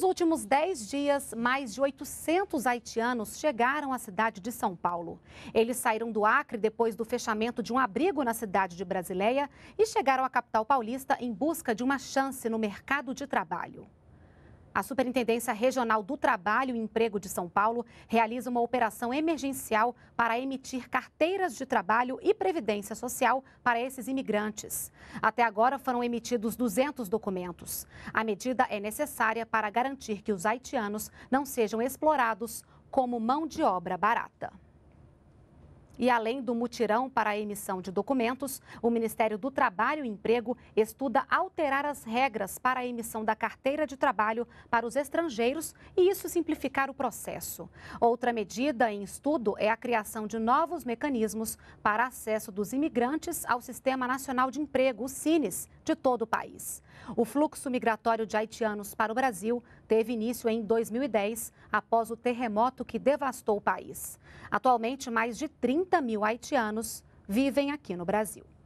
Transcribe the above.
Nos últimos 10 dias, mais de 800 haitianos chegaram à cidade de São Paulo. Eles saíram do Acre depois do fechamento de um abrigo na cidade de Brasileia e chegaram à capital paulista em busca de uma chance no mercado de trabalho. A Superintendência Regional do Trabalho e Emprego de São Paulo realiza uma operação emergencial para emitir carteiras de trabalho e previdência social para esses imigrantes. Até agora foram emitidos 200 documentos. A medida é necessária para garantir que os haitianos não sejam explorados como mão de obra barata. E além do mutirão para a emissão de documentos, o Ministério do Trabalho e Emprego estuda alterar as regras para a emissão da carteira de trabalho para os estrangeiros e isso simplificar o processo. Outra medida em estudo é a criação de novos mecanismos para acesso dos imigrantes ao Sistema Nacional de Emprego, o CINES, de todo o país. O fluxo migratório de haitianos para o Brasil teve início em 2010, após o terremoto que devastou o país. Atualmente, mais de 30 30 mil haitianos vivem aqui no Brasil.